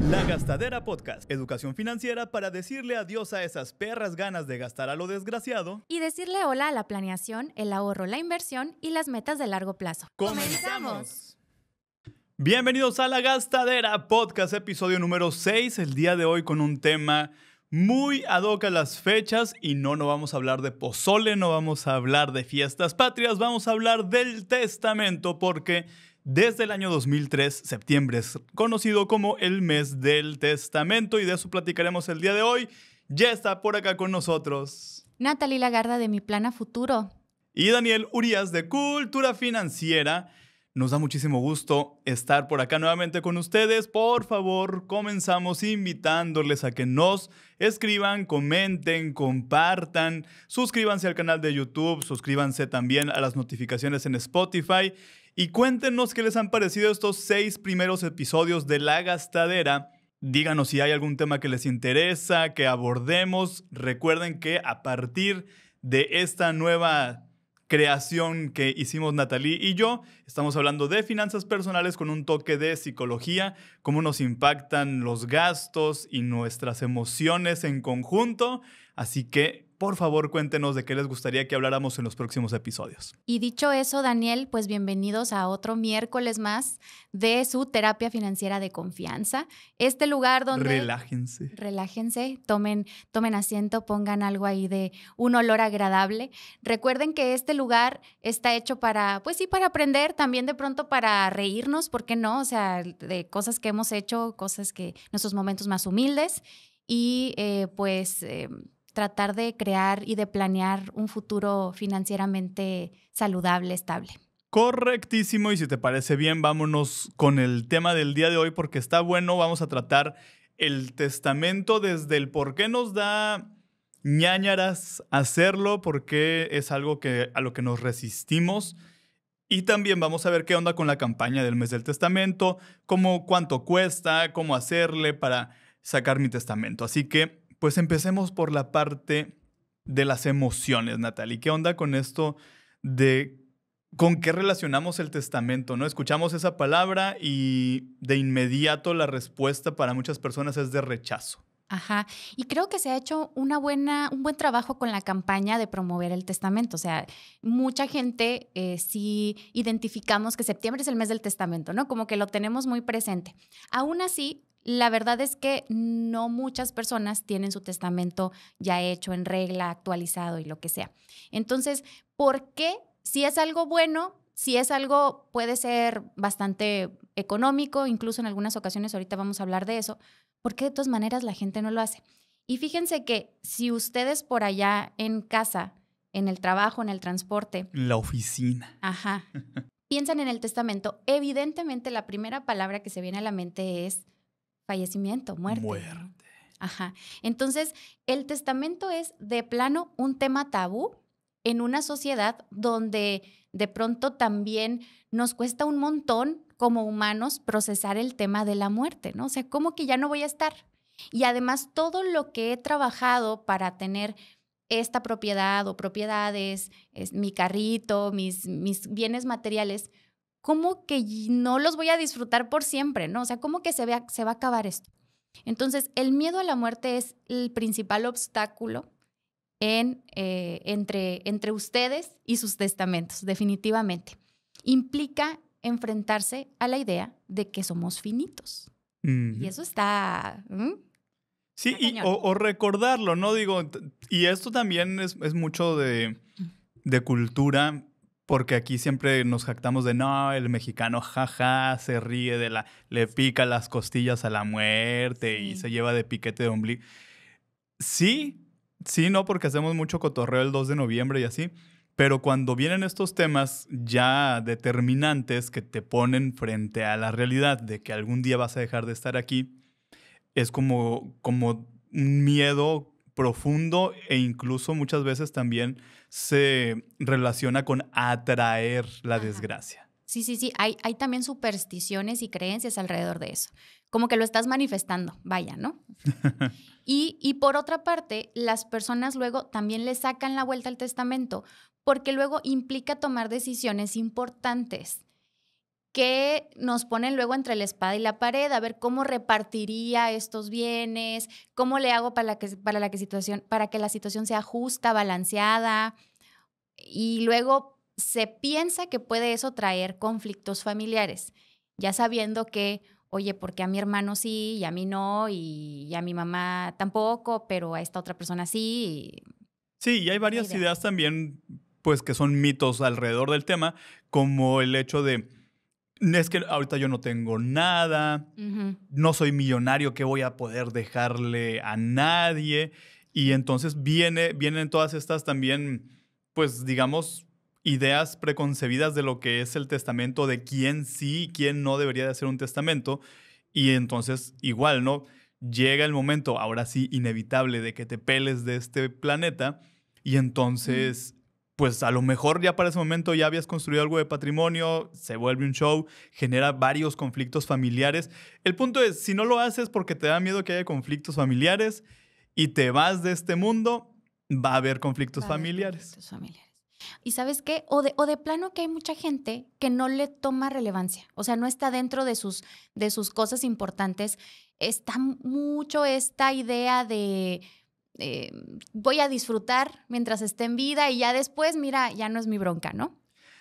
La Gastadera Podcast, educación financiera para decirle adiós a esas perras ganas de gastar a lo desgraciado y decirle hola a la planeación, el ahorro, la inversión y las metas de largo plazo. ¡Comenzamos! Bienvenidos a La Gastadera Podcast, episodio número 6, el día de hoy con un tema muy ad hoc a las fechas y no, no vamos a hablar de pozole, no vamos a hablar de fiestas patrias, vamos a hablar del testamento porque desde el año 2003, septiembre, es conocido como el mes del testamento y de eso platicaremos el día de hoy. Ya está por acá con nosotros. Natalie Lagarda de Mi Plana Futuro. Y Daniel Urias de Cultura Financiera. Nos da muchísimo gusto estar por acá nuevamente con ustedes. Por favor, comenzamos invitándoles a que nos escriban, comenten, compartan, suscríbanse al canal de YouTube, suscríbanse también a las notificaciones en Spotify y cuéntenos qué les han parecido estos seis primeros episodios de La Gastadera. Díganos si hay algún tema que les interesa, que abordemos. Recuerden que a partir de esta nueva creación que hicimos Natalie y yo, estamos hablando de finanzas personales con un toque de psicología, cómo nos impactan los gastos y nuestras emociones en conjunto. Así que por favor cuéntenos de qué les gustaría que habláramos en los próximos episodios. Y dicho eso, Daniel, pues bienvenidos a otro miércoles más de su terapia financiera de confianza. Este lugar donde... Relájense. Relájense, tomen, tomen asiento, pongan algo ahí de un olor agradable. Recuerden que este lugar está hecho para, pues sí, para aprender, también de pronto para reírnos, ¿por qué no? O sea, de cosas que hemos hecho, cosas que, nuestros momentos más humildes y eh, pues... Eh, tratar de crear y de planear un futuro financieramente saludable, estable. Correctísimo, y si te parece bien, vámonos con el tema del día de hoy porque está bueno, vamos a tratar el testamento desde el por qué nos da ñañaras hacerlo, porque es algo que, a lo que nos resistimos. Y también vamos a ver qué onda con la campaña del mes del testamento, cómo cuánto cuesta, cómo hacerle para sacar mi testamento. Así que pues empecemos por la parte de las emociones, Natalie. ¿Qué onda con esto de con qué relacionamos el testamento? ¿No? Escuchamos esa palabra y de inmediato la respuesta para muchas personas es de rechazo. Ajá, y creo que se ha hecho una buena, un buen trabajo con la campaña de promover el testamento. O sea, mucha gente eh, sí identificamos que septiembre es el mes del testamento, ¿no? Como que lo tenemos muy presente. Aún así, la verdad es que no muchas personas tienen su testamento ya hecho, en regla, actualizado y lo que sea. Entonces, ¿por qué? Si es algo bueno, si es algo, puede ser bastante económico, incluso en algunas ocasiones, ahorita vamos a hablar de eso, porque de todas maneras la gente no lo hace. Y fíjense que si ustedes por allá en casa, en el trabajo, en el transporte, la oficina, ajá, piensan en el testamento, evidentemente la primera palabra que se viene a la mente es fallecimiento, muerte. Muerte. Ajá. Entonces, el testamento es de plano un tema tabú en una sociedad donde de pronto también nos cuesta un montón como humanos procesar el tema de la muerte, ¿no? O sea, ¿cómo que ya no voy a estar? Y además todo lo que he trabajado para tener esta propiedad o propiedades, es mi carrito, mis, mis bienes materiales, ¿cómo que no los voy a disfrutar por siempre? ¿no? O sea, ¿cómo que se, se va a acabar esto? Entonces, el miedo a la muerte es el principal obstáculo eh, entre, ustedes y sus testamentos, definitivamente. Implica enfrentarse a la idea de que somos finitos. Y eso está... Sí, o, recordarlo, ¿no? Digo, y esto también es, mucho de, cultura, porque aquí siempre nos jactamos de, no, el mexicano jaja, se ríe de la, le pica las costillas a la muerte y se lleva de piquete de ombligo. Sí, Sí, no, porque hacemos mucho cotorreo el 2 de noviembre y así. Pero cuando vienen estos temas ya determinantes que te ponen frente a la realidad de que algún día vas a dejar de estar aquí, es como, como un miedo profundo e incluso muchas veces también se relaciona con atraer la desgracia. Sí, sí, sí, hay, hay también supersticiones y creencias alrededor de eso como que lo estás manifestando, vaya, ¿no? y, por otra parte, las personas luego también le sacan la vuelta al testamento porque luego implica tomar decisiones importantes que nos ponen luego entre la espada y la pared, a ver cómo repartiría estos bienes, cómo le hago para, la que, para, la situación, para que la situación sea justa, balanceada. Y luego se piensa que puede eso traer conflictos familiares, ya sabiendo que oye, porque a mi hermano sí y a mí no y, a mi mamá tampoco, pero a esta otra persona sí. Sí, y hay varias ideas también, pues que son mitos alrededor del tema, como el hecho de, es que ahorita yo no tengo nada, no soy millonario ¿qué voy a poder dejarle a nadie. Y entonces viene, vienen todas estas también, pues digamos, ideas preconcebidas de lo que es el testamento, de quién sí y quién no debería de hacer un testamento. Y entonces, igual, ¿no? Llega el momento, ahora sí, inevitable, de que te peles de este planeta. Y entonces, pues a lo mejor ya para ese momento ya habías construido algo de patrimonio, se vuelve un show, genera varios conflictos familiares. El punto es, si no lo haces porque te da miedo que haya conflictos familiares y te vas de este mundo, va a haber conflictos, A haber conflictos familiares. Y sabes qué, o de, de plano que hay mucha gente que no le toma relevancia, o sea, no está dentro de sus, de sus cosas importantes. Está mucho esta idea de, eh, voy a disfrutar mientras esté en vida y ya después, mira, ya no es mi bronca, ¿no?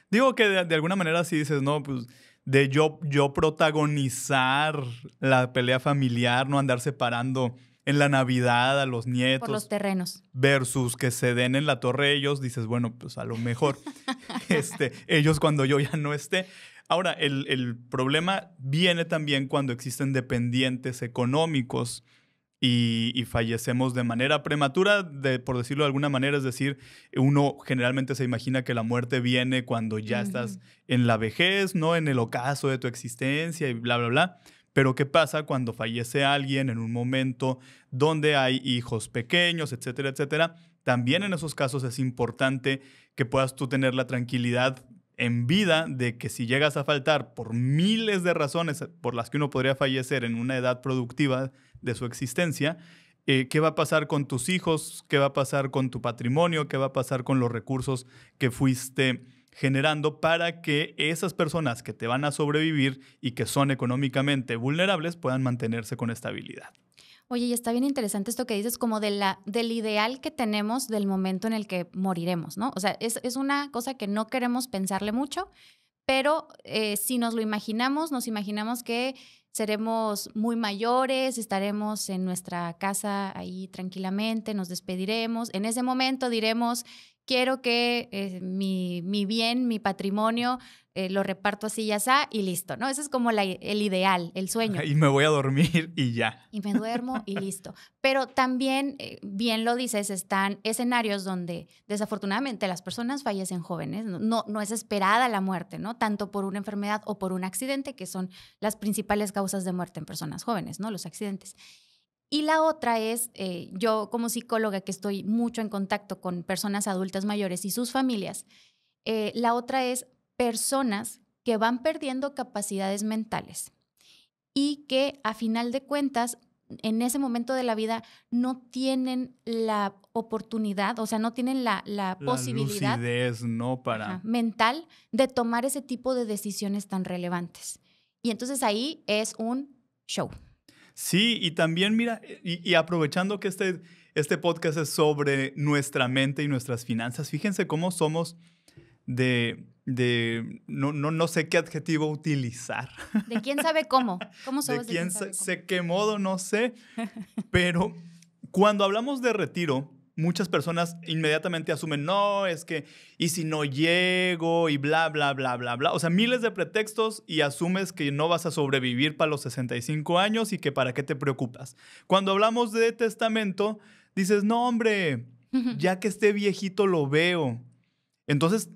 Digo que de, alguna manera sí dices, no, pues de yo, yo protagonizar la pelea familiar, no andar separando en la Navidad a los nietos. Por los terrenos. Versus que se den en la torre ellos, dices, bueno, pues a lo mejor este, ellos cuando yo ya no esté. Ahora, el, el problema viene también cuando existen dependientes económicos. Y, y, fallecemos de manera prematura, de, por decirlo de alguna manera, es decir, uno generalmente se imagina que la muerte viene cuando ya estás en la vejez, ¿no? En el ocaso de tu existencia y bla, bla, bla. Pero ¿qué pasa cuando fallece alguien en un momento donde hay hijos pequeños, etcétera, etcétera? También en esos casos es importante que puedas tú tener la tranquilidad en vida de que si llegas a faltar por miles de razones por las que uno podría fallecer en una edad productiva de su existencia, eh, qué va a pasar con tus hijos, qué va a pasar con tu patrimonio, qué va a pasar con los recursos que fuiste generando para que esas personas que te van a sobrevivir y que son económicamente vulnerables puedan mantenerse con estabilidad. Oye, y está bien interesante esto que dices, como del ideal que tenemos del momento en el que moriremos, ¿no? O sea, es, una cosa que no queremos pensarle mucho, pero eh, si nos lo imaginamos, nos imaginamos que seremos muy mayores, estaremos en nuestra casa ahí tranquilamente, nos despediremos, en ese momento diremos, quiero que eh, mi, mi, bien, mi patrimonio, eh, lo reparto así y así y listo, ¿no? Ese es como el ideal, el sueño. Y me voy a dormir y ya. Y me duermo y listo. Pero también, eh, bien lo dices, están escenarios donde desafortunadamente las personas fallecen jóvenes, no, no es esperada la muerte, ¿no? Tanto por una enfermedad o por un accidente, que son las principales causas de muerte en personas jóvenes, ¿no? Los accidentes. Y la otra es, eh, yo como psicóloga que estoy mucho en contacto con personas adultas mayores y sus familias, eh, la otra es personas que van perdiendo capacidades mentales y que a final de cuentas en ese momento de la vida no tienen la oportunidad, o sea, no tienen la, posibilidad ¿no? Para... mental de tomar ese tipo de decisiones tan relevantes. Y entonces ahí es un show. Sí, y también mira, y, aprovechando que este, este podcast es sobre nuestra mente y nuestras finanzas, fíjense cómo somos de, no, sé qué adjetivo utilizar. De quién sabe cómo. ¿Cómo somos de quién, sabe sé qué modo, no sé. Pero cuando hablamos de retiro, muchas personas inmediatamente asumen, no, es que, y si no llego, y bla, bla, bla, bla, bla. O sea, miles de pretextos y asumes que no vas a sobrevivir para los 65 años y que para qué te preocupas. Cuando hablamos de testamento, dices, no, hombre, ya que esté viejito lo veo. Entonces,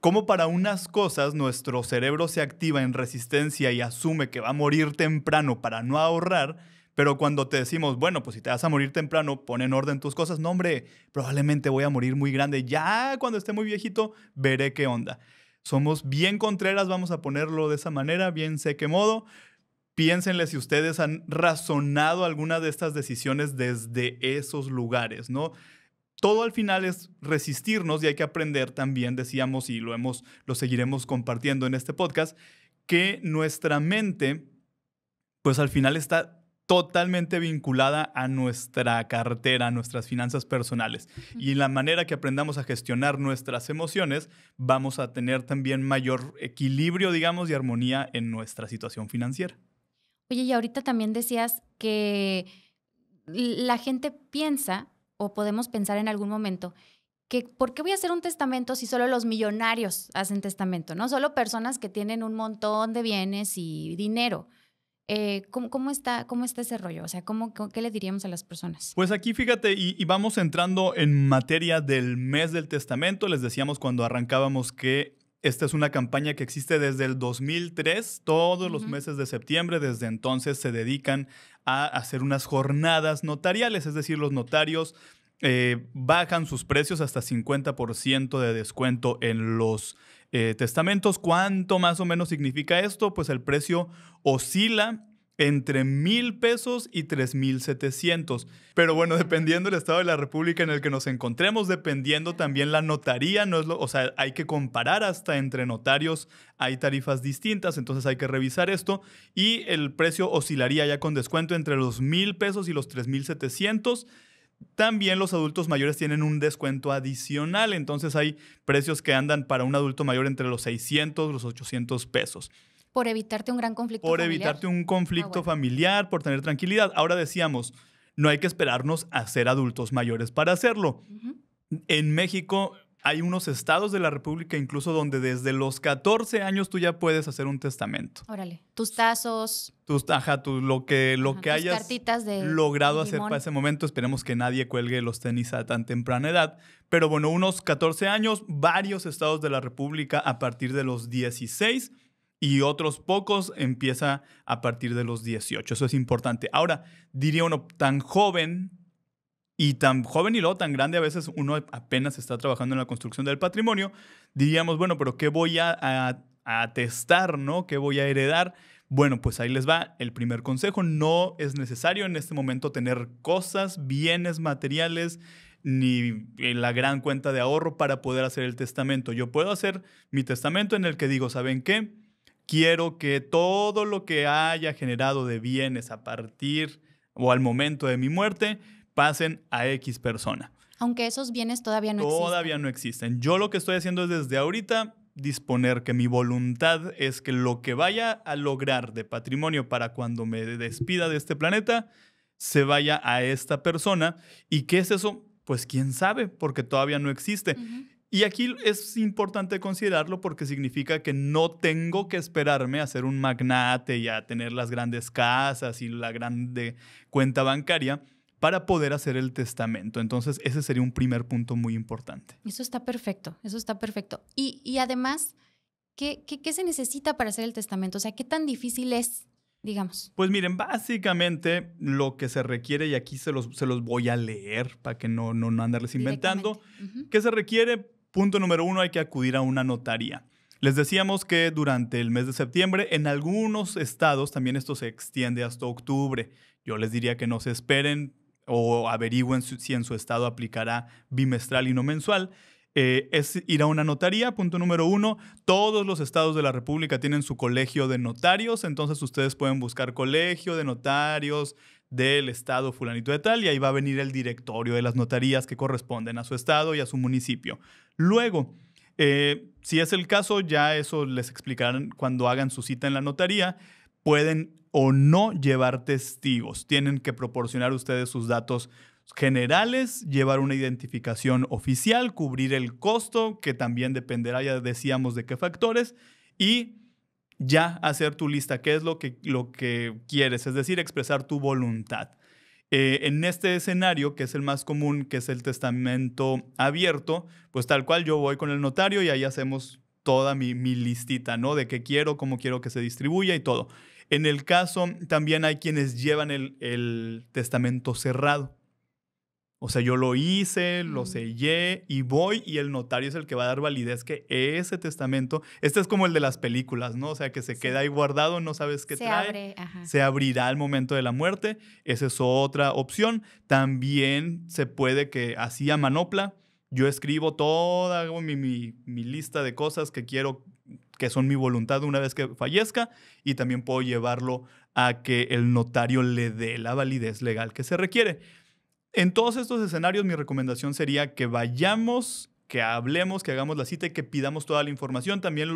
como para unas cosas nuestro cerebro se activa en resistencia y asume que va a morir temprano para no ahorrar, pero cuando te decimos, bueno, pues si te vas a morir temprano, pon en orden tus cosas. No, hombre, probablemente voy a morir muy grande. Ya cuando esté muy viejito, veré qué onda. Somos bien contreras, vamos a ponerlo de esa manera, bien sé qué modo. Piénsenle si ustedes han razonado alguna de estas decisiones desde esos lugares, ¿no? todo al final es resistirnos y hay que aprender también, decíamos, y lo, hemos, lo seguiremos compartiendo en este podcast, que nuestra mente, pues al final está totalmente vinculada a nuestra cartera, a nuestras finanzas personales. Y la manera que aprendamos a gestionar nuestras emociones, vamos a tener también mayor equilibrio, digamos, y armonía en nuestra situación financiera. Oye, y ahorita también decías que la gente piensa, o podemos pensar en algún momento, que ¿por qué voy a hacer un testamento si solo los millonarios hacen testamento, no? Solo personas que tienen un montón de bienes y dinero. Eh, ¿cómo, está, ¿Cómo está ese rollo? O sea, ¿cómo, ¿qué le diríamos a las personas? Pues aquí fíjate, y, vamos entrando en materia del mes del testamento. Les decíamos cuando arrancábamos que esta es una campaña que existe desde el 2003. Todos los meses de septiembre desde entonces se dedican a hacer unas jornadas notariales, es decir, los notarios... Eh, bajan sus precios hasta 50% de descuento en los eh, testamentos. ¿Cuánto más o menos significa esto? Pues el precio oscila entre mil pesos y tres mil setecientos. Pero bueno, dependiendo del estado de la república en el que nos encontremos, dependiendo también la notaría, no es o sea, hay que comparar hasta entre notarios, hay tarifas distintas, entonces hay que revisar esto y el precio oscilaría ya con descuento entre los mil pesos y los tres mil setecientos también los adultos mayores tienen un descuento adicional, entonces hay precios que andan para un adulto mayor entre los 600, los 800 pesos. Por evitarte un gran conflicto por familiar. Por evitarte un ah, conflicto familiar, por tener tranquilidad. Ahora decíamos, no hay que esperarnos a ser adultos mayores para hacerlo. En México hay unos estados de la República incluso donde desde los 14 años tú ya puedes hacer un testamento. Órale, tus tazos. Tus, ajá, tu, lo que, lo que hayas logrado hacer para ese momento. Esperemos que nadie cuelgue los tenis a tan temprana edad. Pero bueno, unos 14 años, varios estados de la República a partir de los 16 y otros pocos empieza a partir de los 18. Eso es importante. Ahora, diría uno, tan joven y tan joven y luego tan grande, a veces uno apenas está trabajando en la construcción del patrimonio, diríamos, bueno, pero ¿qué voy a, a, no? ¿Qué voy a heredar? Bueno, pues ahí les va el primer consejo. No es necesario en este momento tener cosas, bienes materiales, ni eh, la gran cuenta de ahorro para poder hacer el testamento. Yo puedo hacer mi testamento en el que digo, ¿saben qué? Quiero que todo lo que haya generado de bienes a partir o al momento de mi muerte pasen a X persona. Aunque esos bienes todavía no existen. Todavía no existen. Yo lo que estoy haciendo es desde ahorita disponer que mi voluntad es que lo que vaya a lograr de patrimonio para cuando me despida de este planeta se vaya a esta persona. ¿Y qué es eso? Pues quién sabe, porque todavía no existe. Y aquí es importante considerarlo porque significa que no tengo que esperarme a ser un magnate y a tener las grandes casas y la grande cuenta bancaria para poder hacer el testamento. Entonces, ese sería un primer punto muy importante. Eso está perfecto, eso está perfecto. Y, además, ¿qué, ¿qué, se necesita para hacer el testamento? O sea, ¿qué tan difícil es? Digamos. Pues miren, básicamente lo que se requiere, y aquí se los, se los voy a leer para que no, no, no andarles inventando, ¿qué se requiere? Punto número uno, hay que acudir a una notaría. Les decíamos que durante el mes de septiembre, en algunos estados, también esto se extiende hasta octubre. Yo les diría que no se esperen, o averigüen si en su estado aplicará bimestral y no mensual. Eh, es ir a una notaría. Punto número uno, todos los estados de la República tienen su colegio de notarios, entonces ustedes pueden buscar colegio de notarios del estado fulanito de tal y ahí va a venir el directorio de las notarías que corresponden a su estado y a su municipio. Luego, eh, si es el caso, ya eso les explicarán cuando hagan su cita en la notaría, pueden o no llevar testigos. Tienen que proporcionar ustedes sus datos generales, llevar una identificación oficial, cubrir el costo, que también dependerá, ya decíamos, de qué factores, y ya hacer tu lista, qué es lo que, lo que quieres, es decir, expresar tu voluntad. Eh, en este escenario, que es el más común, que es el testamento abierto, pues tal cual yo voy con el notario y ahí hacemos toda mi, mi listita, ¿no? De qué quiero, cómo quiero que se distribuya y todo. En el caso, también hay quienes llevan el, testamento cerrado. O sea, yo lo hice, lo mm. sellé y voy y el notario es el que va a dar validez que ese testamento, este es como el de las películas, ¿no? O sea, que se queda ahí guardado, no sabes qué se trae. Se abrirá al momento de la muerte. Esa es otra opción. También se puede que así a manopla, yo escribo toda, mi lista de cosas que quiero que son mi voluntad una vez que fallezca y también puedo llevarlo a que el notario le dé la validez legal que se requiere. En todos estos escenarios mi recomendación sería que vayamos, que hablemos, que hagamos la cita y que pidamos toda la información. También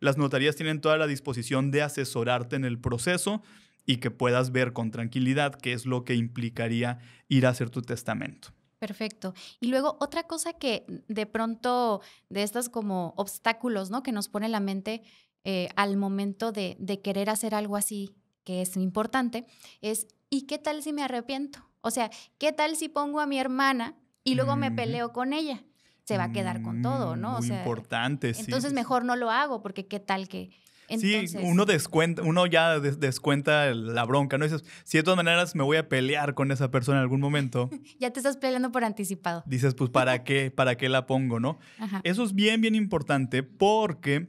las notarías tienen toda la disposición de asesorarte en el proceso y que puedas ver con tranquilidad qué es lo que implicaría ir a hacer tu testamento. Perfecto. Y luego otra cosa que de pronto de estos como obstáculos, ¿no? Que nos pone la mente eh, al momento de, querer hacer algo así, que es importante, es ¿y qué tal si me arrepiento? O sea, ¿qué tal si pongo a mi hermana y luego me peleo con ella? Se va a quedar con todo, mm, ¿no? o sea, importante, sí. Entonces mejor no lo hago porque qué tal que, sí, uno descuenta, uno ya descuenta la bronca, ¿no? Dices, si de todas maneras me voy a pelear con esa persona en algún momento. ya te estás peleando por anticipado. Dices, pues, ¿para qué? ¿Para qué la pongo, no? Eso es bien, bien importante porque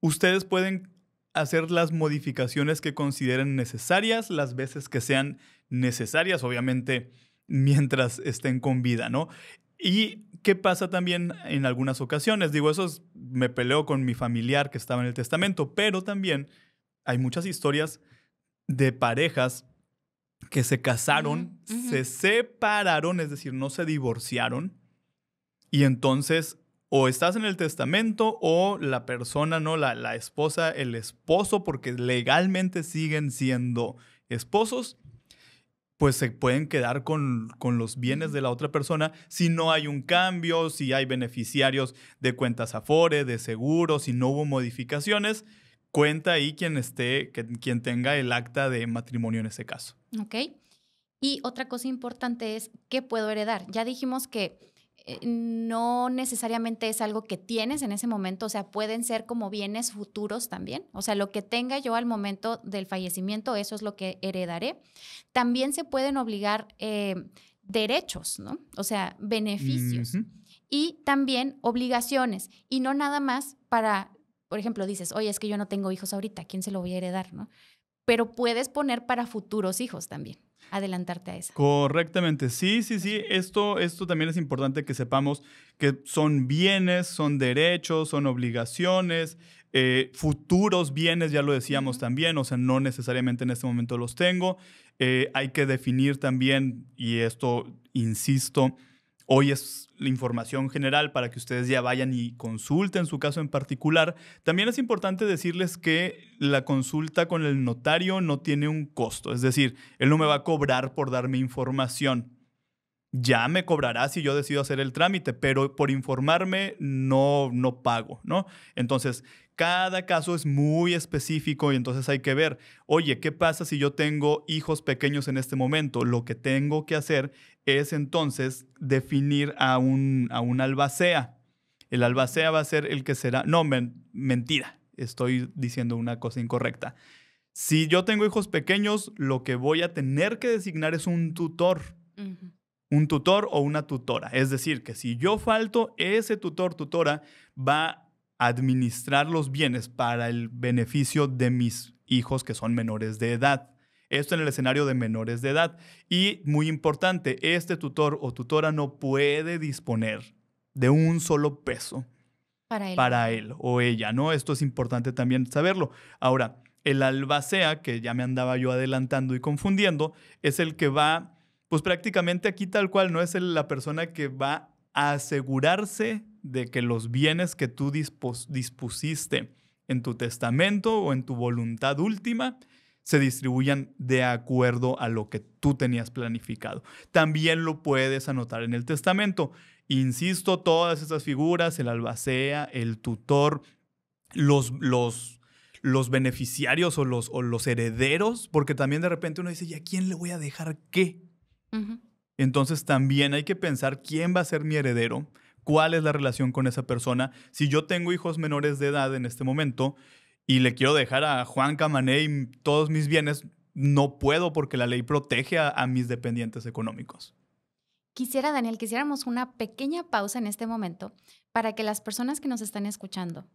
ustedes pueden hacer las modificaciones que consideren necesarias, las veces que sean necesarias, obviamente, mientras estén con vida, ¿no? Y ¿Qué pasa también en algunas ocasiones? Digo, eso me peleo con mi familiar que estaba en el testamento, pero también hay muchas historias de parejas que se casaron, se separaron, es decir, no se divorciaron, y entonces o estás en el testamento o la persona, ¿no? La, la esposa, el esposo, porque legalmente siguen siendo esposos, pues se pueden quedar con, con, los bienes de la otra persona si no hay un cambio, si hay beneficiarios de cuentas Afore, de seguros, si no hubo modificaciones. Cuenta ahí quien esté, quien tenga el acta de matrimonio en ese caso. Ok. Y otra cosa importante es qué puedo heredar. Ya dijimos que eh, no necesariamente es algo que tienes en ese momento, o sea, pueden ser como bienes futuros también, o sea, lo que tenga yo al momento del fallecimiento, eso es lo que heredaré. También se pueden obligar eh, derechos, ¿no? O sea, beneficios. Y también obligaciones, y no nada más para por ejemplo, dices, oye, es que yo no tengo hijos ahorita, ¿quién se lo voy a heredar? ¿no? pero puedes poner para futuros hijos también adelantarte a eso. Correctamente, sí, sí, sí. Esto, esto también es importante que sepamos que son bienes, son derechos, son obligaciones, eh, futuros bienes, ya lo decíamos también, o sea, no necesariamente en este momento los tengo. Eh, hay que definir también, y esto insisto, Hoy es la información general para que ustedes ya vayan y consulten su caso en particular. También es importante decirles que la consulta con el notario no tiene un costo, es decir, él no me va a cobrar por darme información. Ya me cobrará si yo decido hacer el trámite, pero por informarme no, no pago, ¿no? Entonces, cada caso es muy específico y entonces hay que ver, oye, ¿qué pasa si yo tengo hijos pequeños en este momento? Lo que tengo que hacer es entonces definir a un, a un albacea. El albacea va a ser el que será... No, mentira, estoy diciendo una cosa incorrecta. Si yo tengo hijos pequeños, lo que voy a tener que designar es un tutor. Un tutor o una tutora. Es decir, que si yo falto, ese tutor, tutora, va a administrar los bienes para el beneficio de mis hijos que son menores de edad. Esto en el escenario de menores de edad. Y muy importante, este tutor o tutora no puede disponer de un solo peso para él, o ella, ¿no? Esto es importante también saberlo. Ahora, el albacea, que ya me andaba yo adelantando y confundiendo, es el que va, pues prácticamente aquí tal cual, no es la persona que va a asegurarse de que los bienes que tú dispusiste en tu testamento o en tu voluntad última se distribuyan de acuerdo a lo que tú tenías planificado. También lo puedes anotar en el testamento. Insisto, todas estas figuras, el albacea, el tutor, los, los, los beneficiarios o los, los herederos, porque también de repente uno dice, ¿y a quién le voy a dejar qué? Entonces también hay que pensar quién va a ser mi heredero, cuál es la relación con esa persona. Si yo tengo hijos menores de edad en este momento, y le quiero dejar a Juan y todos mis bienes, no puedo porque la ley protege a, mis dependientes económicos. Quisiera, Daniel, que hiciéramos una pequeña pausa en este momento para que las personas que nos están escuchando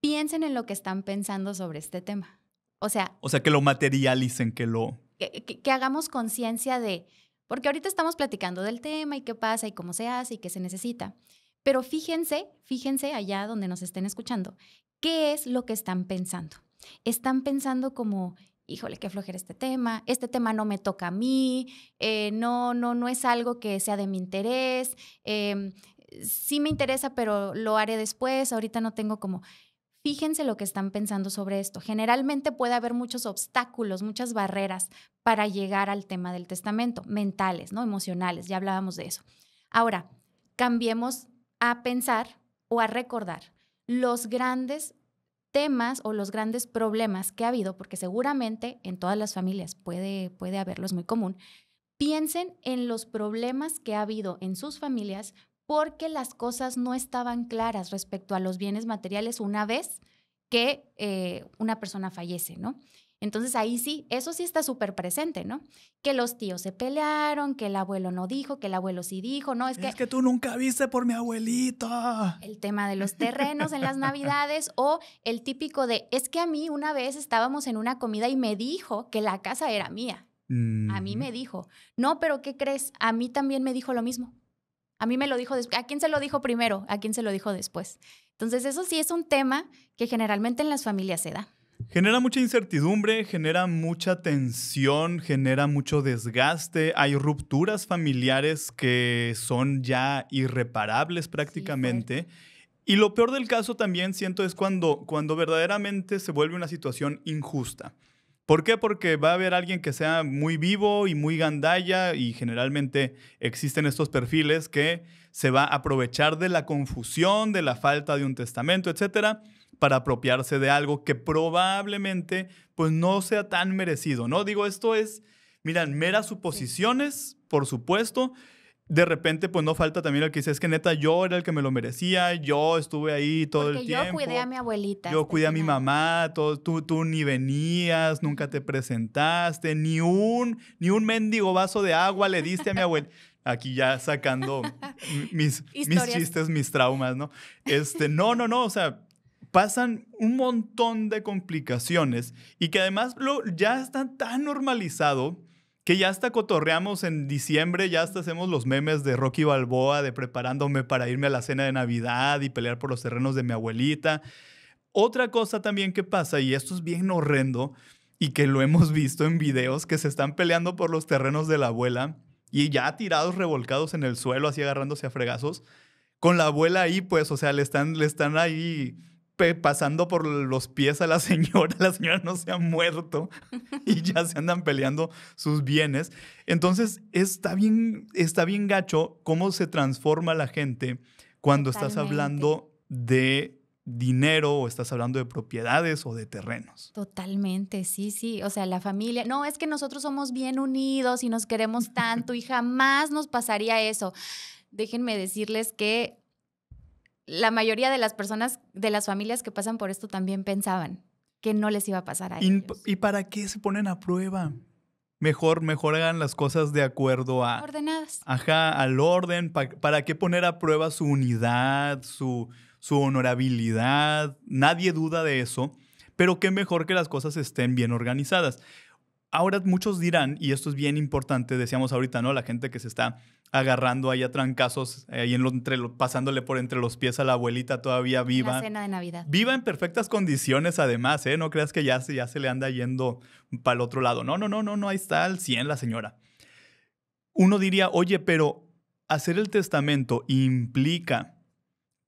piensen en lo que están pensando sobre este tema. O sea... O sea, que lo materialicen, que lo... que hagamos conciencia de... Porque ahorita estamos platicando del tema y qué pasa y cómo se hace y qué se necesita. Pero fíjense, fíjense allá donde nos estén escuchando, ¿qué es lo que están pensando? Están pensando como, híjole, qué flojera este tema, este tema no me toca a mí, eh, no, no, no es algo que sea de mi interés, em, sí me interesa, pero lo haré después, ahorita no tengo como... Fíjense lo que están pensando sobre esto. Generalmente puede haber muchos obstáculos, muchas barreras para llegar al tema del testamento, mentales, ¿no? Emocionales, ya hablábamos de eso. Ahora, cambiemos a pensar o a recordar los grandes temas o los grandes problemas que ha habido, porque seguramente en todas las familias puede, puede haberlos muy común, piensen en los problemas que ha habido en sus familias porque las cosas no estaban claras respecto a los bienes materiales una vez que eh, una persona fallece, ¿no? Entonces ahí sí, eso sí está súper presente, ¿no? Que los tíos se pelearon, que el abuelo no dijo, que el abuelo sí dijo, ¿no? Es, es que, tú nunca viste por mi abuelita. El tema de los terrenos en las navidades o el típico de, es que a mí una vez estábamos en una comida y me dijo que la casa era mía. A mí me mm. dijo, no, pero ¿qué crees? A mí también me dijo lo mismo. A mí me lo dijo después. ¿A quién se lo dijo primero? ¿A quién se lo dijo después? Entonces, eso sí es un tema que generalmente en las familias se da. Genera mucha incertidumbre, genera mucha tensión, genera mucho desgaste, hay rupturas familiares que son ya irreparables prácticamente. y lo peor del caso también siento es cuando, cuando verdaderamente se vuelve una situación injusta. ¿Por qué? Porque va a haber alguien que sea muy vivo y muy gandalla y generalmente existen estos perfiles que se va a aprovechar de la confusión, de la falta de un testamento, etcétera, para apropiarse de algo que probablemente pues no sea tan merecido, ¿no? Digo, esto es, miran, meras suposiciones, por supuesto. De repente, pues no falta también el que dice, es que neta, yo era el que me lo merecía, yo estuve ahí todo el tiempo. Yo cuidé a mi abuelita. Yo cuidé a mi mamá, tú, tú ni venías, nunca te presentaste, ni un, ni un mendigo vaso de agua le diste a mi abuela. aquí ya sacando mis, mis, chistes, mis traumas, ¿no? Este, no, no, no, o sea, pasan un montón de complicaciones y que además lo, ya está tan normalizado que ya hasta cotorreamos en diciembre, ya hasta hacemos los memes de Rocky Balboa, de preparándome para irme a la cena de Navidad y pelear por los terrenos de mi abuelita. Otra cosa también que pasa, y esto es bien horrendo, y que lo hemos visto en videos, que se están peleando por los terrenos de la abuela y ya tirados, revolcados en el suelo, así agarrándose a fregazos, con la abuela ahí, pues, o sea, le están, le están ahí pasando por los pies a la señora, la señora no se ha muerto y ya se andan peleando sus bienes. Entonces, está bien, está bien gacho cómo se transforma la gente cuando estás hablando de dinero o estás hablando de propiedades o de terrenos. Totalmente, sí, sí. O sea, la familia, no, es que nosotros somos bien unidos y nos queremos tanto y jamás nos pasaría eso. Déjenme decirles que la mayoría de las personas, de las familias que pasan por esto también pensaban que no les iba a pasar a ellos. ¿Y para qué se ponen a prueba? Mejor, mejor hagan las cosas de acuerdo a... Ordenadas. Ajá, al orden. ¿Para qué poner a prueba su unidad, su, su honorabilidad? Nadie duda de eso, pero qué mejor que las cosas estén bien organizadas. Ahora muchos dirán, y esto es bien importante, decíamos ahorita, ¿no? La gente que se está agarrando ahí a trancazos, ahí en pasándole por entre los pies a la abuelita todavía viva. Viva en perfectas condiciones además, ¿eh? No creas que ya, ya se le anda yendo para el otro lado. No, no, no, no, no, ahí está al 100 la señora. Uno diría, oye, pero hacer el testamento implica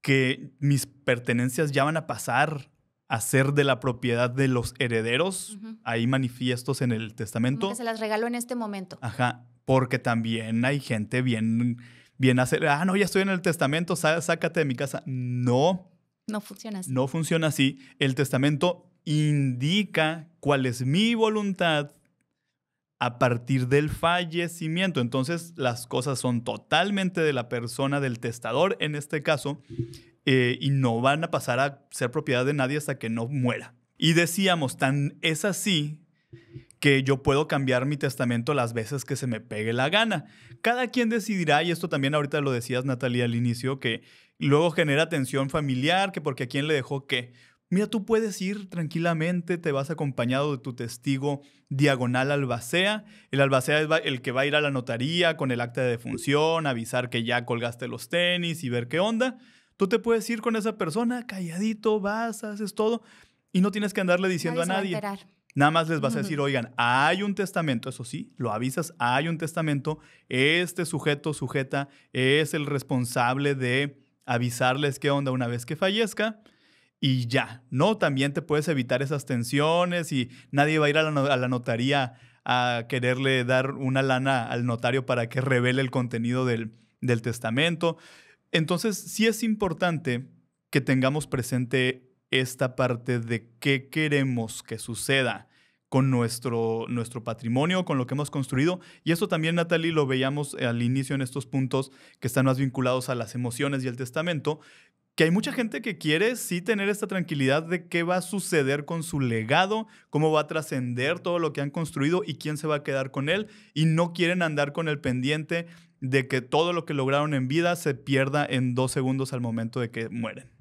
que mis pertenencias ya van a pasar a ser de la propiedad de los herederos, ahí manifiestos en el testamento. se las regaló en este momento. Ajá, porque también hay gente bien, bien hacer. Ah, no, ya estoy en el testamento, sácate de mi casa. No. No funciona así. No funciona así. El testamento indica cuál es mi voluntad a partir del fallecimiento. Entonces, las cosas son totalmente de la persona, del testador en este caso, eh, y no van a pasar a ser propiedad de nadie hasta que no muera. Y decíamos, tan es así que yo puedo cambiar mi testamento las veces que se me pegue la gana. Cada quien decidirá, y esto también ahorita lo decías Natalia al inicio, que luego genera tensión familiar, que porque a quién le dejó qué. Mira, tú puedes ir tranquilamente, te vas acompañado de tu testigo diagonal albacea. El albacea es el que va a ir a la notaría con el acta de defunción, avisar que ya colgaste los tenis y ver qué onda. Tú te puedes ir con esa persona, calladito, vas, haces todo y no tienes que andarle diciendo a nadie. Nada más les vas a decir, oigan, hay un testamento, eso sí, lo avisas, hay un testamento, este sujeto, sujeta, es el responsable de avisarles qué onda una vez que fallezca y ya, ¿no? También te puedes evitar esas tensiones y nadie va a ir a la, notaría a quererle dar una lana al notario para que revele el contenido del, del testamento. Entonces, sí es importante que tengamos presente esta parte de qué queremos que suceda con nuestro, nuestro patrimonio, con lo que hemos construido. Y eso también, Natalie, lo veíamos al inicio en estos puntos que están más vinculados a las emociones y el testamento, que hay mucha gente que quiere sí tener esta tranquilidad de qué va a suceder con su legado, cómo va a trascender todo lo que han construido y quién se va a quedar con él. Y no quieren andar con el pendiente de que todo lo que lograron en vida se pierda en dos segundos al momento de que mueren.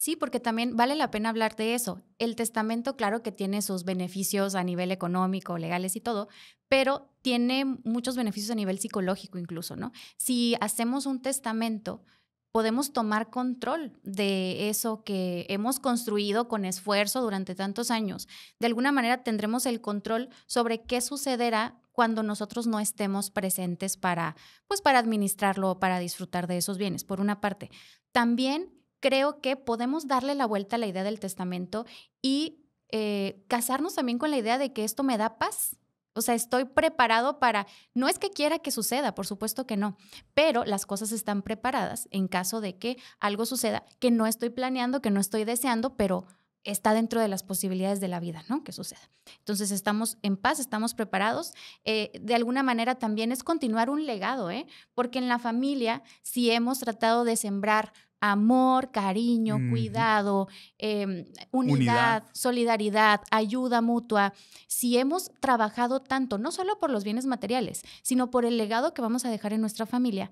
Sí, porque también vale la pena hablar de eso. El testamento, claro que tiene sus beneficios a nivel económico, legales y todo, pero tiene muchos beneficios a nivel psicológico incluso, ¿no? Si hacemos un testamento, podemos tomar control de eso que hemos construido con esfuerzo durante tantos años. De alguna manera tendremos el control sobre qué sucederá cuando nosotros no estemos presentes para, pues, para administrarlo o para disfrutar de esos bienes, por una parte. También creo que podemos darle la vuelta a la idea del testamento y eh, casarnos también con la idea de que esto me da paz. O sea, estoy preparado para, no es que quiera que suceda, por supuesto que no, pero las cosas están preparadas en caso de que algo suceda que no estoy planeando, que no estoy deseando, pero está dentro de las posibilidades de la vida, ¿no? Que suceda. Entonces estamos en paz, estamos preparados. Eh, de alguna manera también es continuar un legado, ¿eh? Porque en la familia, si hemos tratado de sembrar amor, cariño, cuidado, em, unidad, solidaridad, ayuda mutua, si hemos trabajado tanto, no solo por los bienes materiales, sino por el legado que vamos a dejar en nuestra familia,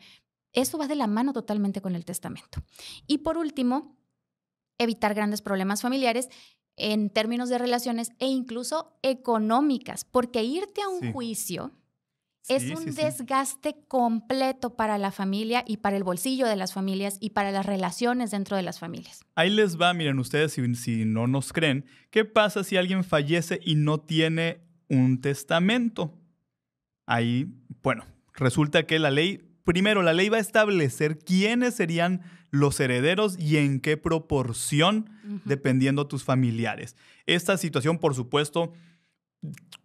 eso va de la mano totalmente con el testamento. Y por último, evitar grandes problemas familiares en términos de relaciones e incluso económicas, porque irte a un juicio es un desgaste completo para la familia y para el bolsillo de las familias y para las relaciones dentro de las familias. Ahí les va, miren ustedes, si, no nos creen, ¿qué pasa si alguien fallece y no tiene un testamento? Ahí, bueno, resulta que la ley, primero, la ley va a establecer quiénes serían los herederos y en qué proporción, dependiendo de dependiendo tus familiares. Esta situación, por supuesto,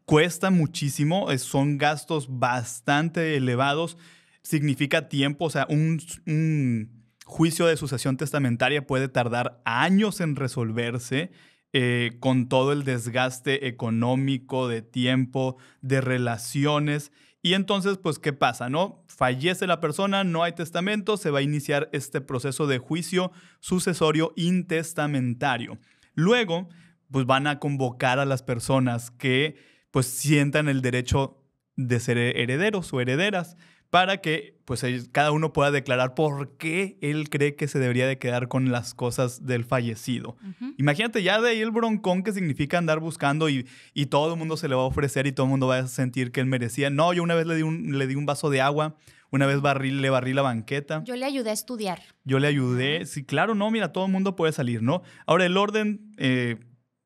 cuesta muchísimo, son gastos bastante elevados, significa tiempo, o sea, un, juicio de sucesión testamentaria puede tardar años en resolverse. Eh, con todo el desgaste económico, de tiempo, de relaciones. Y entonces, pues, ¿qué pasa? ¿No? Fallece la persona, no hay testamento, se va a iniciar este proceso de juicio sucesorio intestamentario. Luego, pues van a convocar a las personas que pues sientan el derecho de ser herederos o herederas para que pues cada uno pueda declarar por qué él cree que se debería de quedar con las cosas del fallecido. Imagínate ya de ahí el broncón que significa andar buscando y, todo el mundo se le va a ofrecer y todo el mundo va a sentir que él merecía. No, yo una vez le di un, le di un vaso de agua, una vez barril le barrí la banqueta. Yo le ayudé a estudiar. Yo le ayudé. Sí, claro, no, mira, todo el mundo puede salir, ¿no? Ahora el orden... Eh,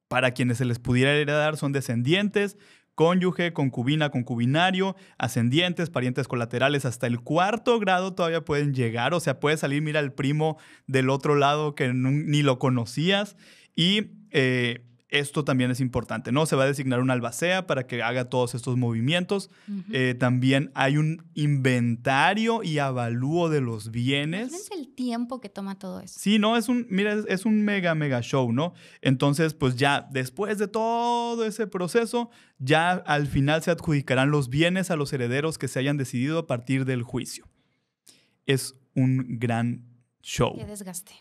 para quienes se les pudiera heredar son descendientes, cónyuge, concubina, concubinario, ascendientes, parientes colaterales, hasta el cuarto grado todavía pueden llegar, o sea, puede salir, mira, el primo del otro lado que ni lo conocías y eh, esto también es importante, ¿no? Se va a designar un albacea para que haga todos estos movimientos. Eh, también hay un inventario y avalúo de los bienes. ¿Cuánto el tiempo que toma todo eso? Sí, no, es un, mira, es, un mega, mega show, ¿no? Entonces, pues ya después de todo ese proceso, ya al final se adjudicarán los bienes a los herederos que se hayan decidido a partir del juicio. Es un gran show. Qué desgaste.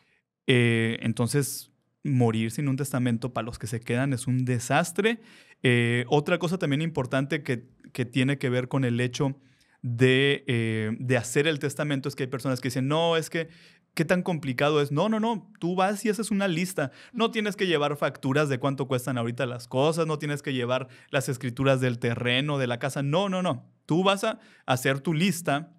Eh, entonces, morir sin un testamento para los que se quedan es un desastre. Eh, otra cosa también importante que, que, tiene que ver con el hecho de, eh, de, hacer el testamento es que hay personas que dicen, no, es que... ¿Qué tan complicado es? No, no, no. Tú vas y haces una lista. No tienes que llevar facturas de cuánto cuestan ahorita las cosas. No tienes que llevar las escrituras del terreno, de la casa. No, no, no. Tú vas a hacer tu lista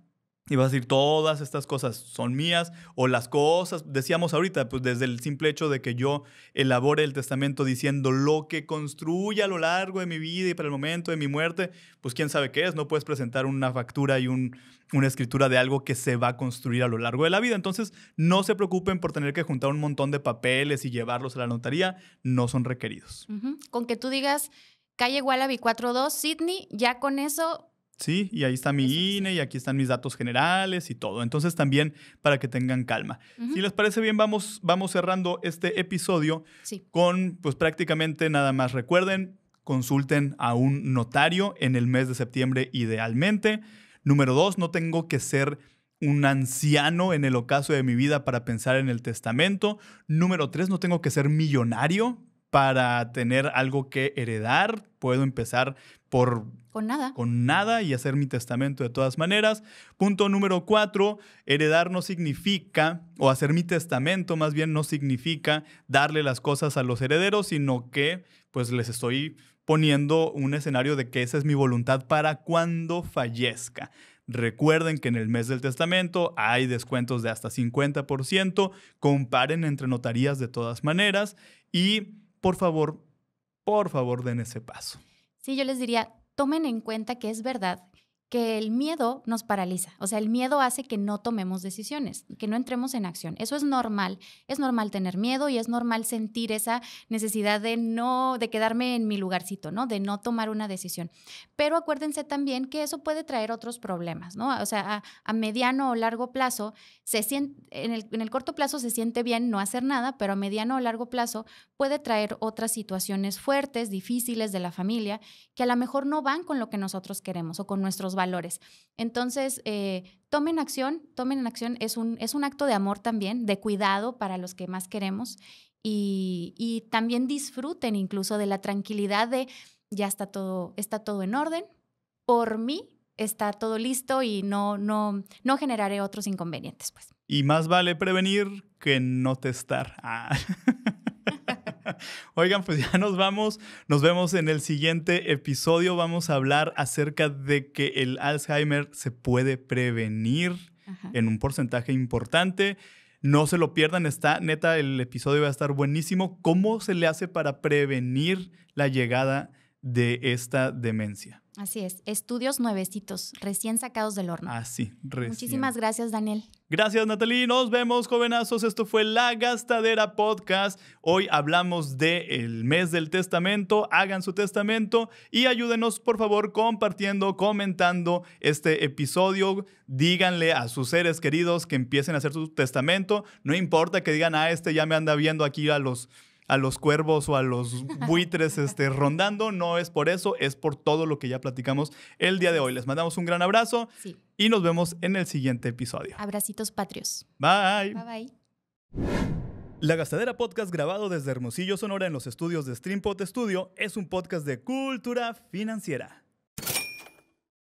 y vas a decir, todas estas cosas son mías o las cosas, decíamos ahorita, pues desde el simple hecho de que yo elabore el testamento diciendo lo que construye a lo largo de mi vida y para el momento de mi muerte, pues quién sabe qué es, no puedes presentar una factura y un, una escritura de algo que se va a construir a lo largo de la vida. Entonces, no se preocupen por tener que juntar un montón de papeles y llevarlos a la notaría, no son requeridos. Con que tú digas, calle Wallaby 42, Sydney, ya con eso Sí, y ahí está mi INE e, y aquí están mis datos generales y todo. Entonces también para que tengan calma. Si les parece bien, vamos, vamos cerrando este episodio con pues prácticamente nada más. Recuerden, consulten a un notario en el mes de septiembre idealmente. Número dos, no tengo que ser un anciano en el ocaso de mi vida para pensar en el testamento. Número tres, no tengo que ser millonario para tener algo que heredar. Puedo empezar por... Con nada. Con nada y hacer mi testamento de todas maneras. Punto número cuatro, heredar no significa, o hacer mi testamento más bien no significa darle las cosas a los herederos, sino que pues les estoy poniendo un escenario de que esa es mi voluntad para cuando fallezca. Recuerden que en el mes del testamento hay descuentos de hasta 50%, comparen entre notarías de todas maneras y por favor, por favor den ese paso. Sí, yo les diría, tomen en cuenta que es verdad que el miedo nos paraliza, o sea, el miedo hace que no tomemos decisiones, que no entremos en acción. Eso es normal, es normal tener miedo y es normal sentir esa necesidad de no de quedarme en mi lugarcito, ¿no? De no tomar una decisión. Pero acuérdense también que eso puede traer otros problemas, ¿no? O sea, a, mediano o largo plazo se en, el, en el corto plazo se siente bien no hacer nada, pero a mediano o largo plazo puede traer otras situaciones fuertes, difíciles de la familia que a lo mejor no van con lo que nosotros queremos o con nuestros valores. Entonces, eh, tomen acción, tomen acción, es un, es un acto de amor también, de cuidado para los que más queremos y, también disfruten incluso de la tranquilidad de ya está todo, está todo en orden, por mí está todo listo y no, no, no generaré otros inconvenientes. Pues. Y más vale prevenir que no testar. Ah. Oigan, pues ya nos vamos. Nos vemos en el siguiente episodio. Vamos a hablar acerca de que el Alzheimer se puede prevenir en un porcentaje importante. No se lo pierdan, está neta, el episodio va a estar buenísimo. ¿Cómo se le hace para prevenir la llegada de esta demencia. Así es, estudios nuevecitos, recién sacados del horno. Así, ah, recién. Muchísimas gracias, Daniel. Gracias, Natalie. Nos vemos, jovenazos. Esto fue La Gastadera Podcast. Hoy hablamos del el mes del testamento. Hagan su testamento y ayúdenos, por favor, compartiendo, comentando este episodio. Díganle a sus seres queridos que empiecen a hacer su testamento. No importa que digan, ah, este ya me anda viendo aquí a los a los cuervos o a los buitres este, rondando. No es por eso, es por todo lo que ya platicamos el día de hoy. Les mandamos un gran abrazo y nos vemos en el siguiente episodio. Abracitos patrios. Bye. Bye bye. La Gastadera Podcast grabado desde Hermosillo, Sonora en los estudios de Streampot Studio es un podcast de cultura financiera.